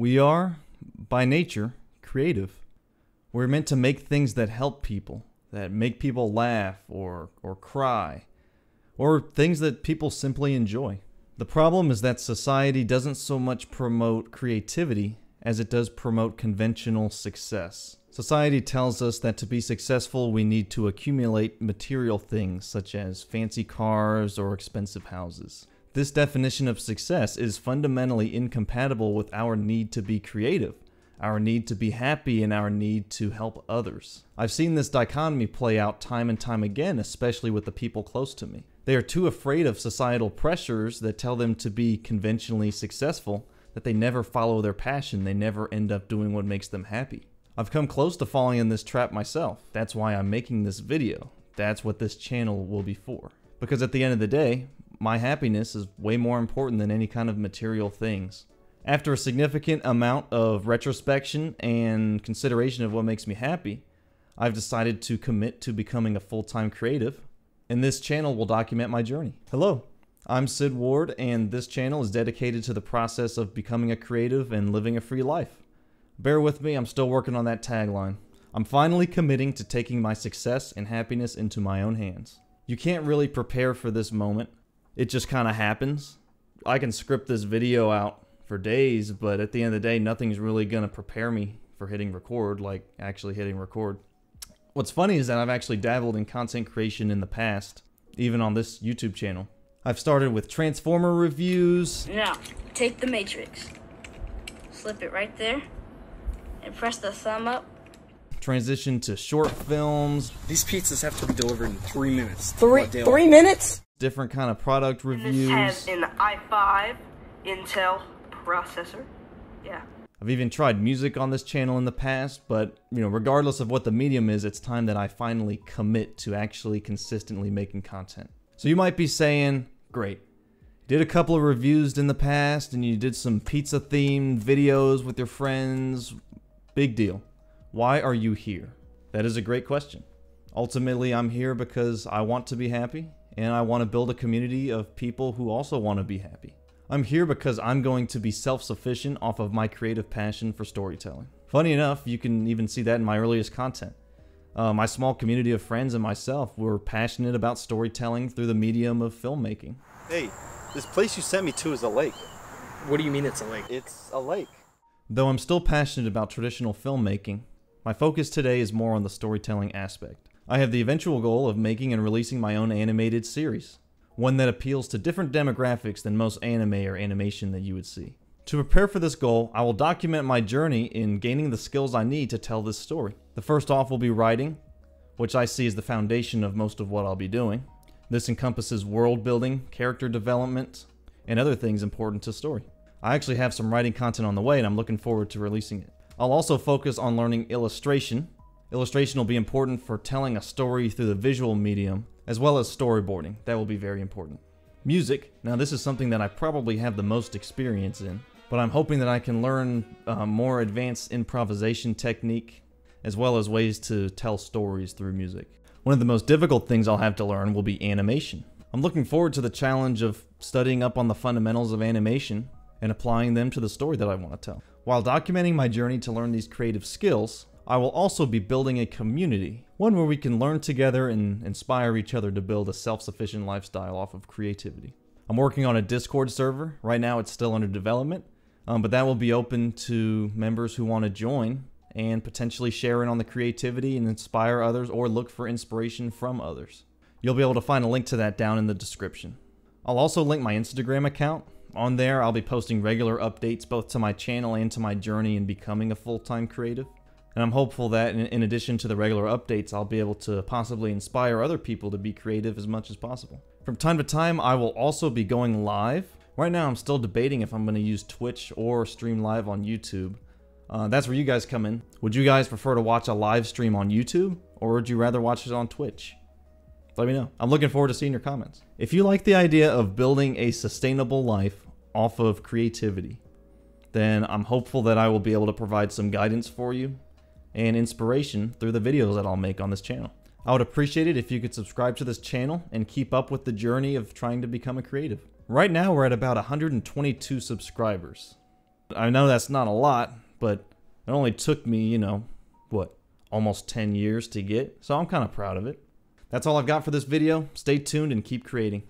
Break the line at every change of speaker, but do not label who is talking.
We are, by nature, creative. We're meant to make things that help people, that make people laugh or, or cry, or things that people simply enjoy. The problem is that society doesn't so much promote creativity as it does promote conventional success. Society tells us that to be successful, we need to accumulate material things such as fancy cars or expensive houses. This definition of success is fundamentally incompatible with our need to be creative, our need to be happy, and our need to help others. I've seen this dichotomy play out time and time again, especially with the people close to me. They are too afraid of societal pressures that tell them to be conventionally successful that they never follow their passion, they never end up doing what makes them happy. I've come close to falling in this trap myself. That's why I'm making this video. That's what this channel will be for. Because at the end of the day, my happiness is way more important than any kind of material things. After a significant amount of retrospection and consideration of what makes me happy, I've decided to commit to becoming a full time creative, and this channel will document my journey. Hello, I'm Sid Ward, and this channel is dedicated to the process of becoming a creative and living a free life. Bear with me, I'm still working on that tagline. I'm finally committing to taking my success and happiness into my own hands. You can't really prepare for this moment, it just kind of happens. I can script this video out for days, but at the end of the day, nothing's really going to prepare me for hitting record, like actually hitting record. What's funny is that I've actually dabbled in content creation in the past, even on this YouTube channel. I've started with Transformer reviews. Now, take the Matrix, slip it right there, and press the thumb up. Transition to short films. These pizzas have to be delivered in three minutes. Three, three minutes? different kind of product reviews. This has an i5 Intel processor. Yeah. I've even tried music on this channel in the past, but you know, regardless of what the medium is, it's time that I finally commit to actually consistently making content. So you might be saying, great, did a couple of reviews in the past and you did some pizza themed videos with your friends, big deal. Why are you here? That is a great question. Ultimately, I'm here because I want to be happy and I want to build a community of people who also want to be happy. I'm here because I'm going to be self sufficient off of my creative passion for storytelling. Funny enough, you can even see that in my earliest content. Uh, my small community of friends and myself were passionate about storytelling through the medium of filmmaking. Hey, this place you sent me to is a lake. What do you mean it's a lake? It's a lake. Though I'm still passionate about traditional filmmaking, my focus today is more on the storytelling aspect. I have the eventual goal of making and releasing my own animated series, one that appeals to different demographics than most anime or animation that you would see. To prepare for this goal, I will document my journey in gaining the skills I need to tell this story. The first off will be writing, which I see as the foundation of most of what I'll be doing. This encompasses world building, character development, and other things important to story. I actually have some writing content on the way and I'm looking forward to releasing it. I'll also focus on learning illustration, Illustration will be important for telling a story through the visual medium, as well as storyboarding. That will be very important. Music. Now, this is something that I probably have the most experience in, but I'm hoping that I can learn uh, more advanced improvisation technique, as well as ways to tell stories through music. One of the most difficult things I'll have to learn will be animation. I'm looking forward to the challenge of studying up on the fundamentals of animation and applying them to the story that I want to tell. While documenting my journey to learn these creative skills, I will also be building a community, one where we can learn together and inspire each other to build a self sufficient lifestyle off of creativity. I'm working on a Discord server. Right now, it's still under development, um, but that will be open to members who want to join and potentially share in on the creativity and inspire others or look for inspiration from others. You'll be able to find a link to that down in the description. I'll also link my Instagram account. On there, I'll be posting regular updates both to my channel and to my journey in becoming a full time creative. And I'm hopeful that in, in addition to the regular updates, I'll be able to possibly inspire other people to be creative as much as possible. From time to time, I will also be going live. Right now, I'm still debating if I'm going to use Twitch or stream live on YouTube. Uh, that's where you guys come in. Would you guys prefer to watch a live stream on YouTube, or would you rather watch it on Twitch? Let me know. I'm looking forward to seeing your comments. If you like the idea of building a sustainable life off of creativity, then I'm hopeful that I will be able to provide some guidance for you and inspiration through the videos that I'll make on this channel. I would appreciate it if you could subscribe to this channel and keep up with the journey of trying to become a creative. Right now, we're at about 122 subscribers. I know that's not a lot, but it only took me, you know, what, almost 10 years to get, so I'm kind of proud of it. That's all I've got for this video. Stay tuned and keep creating.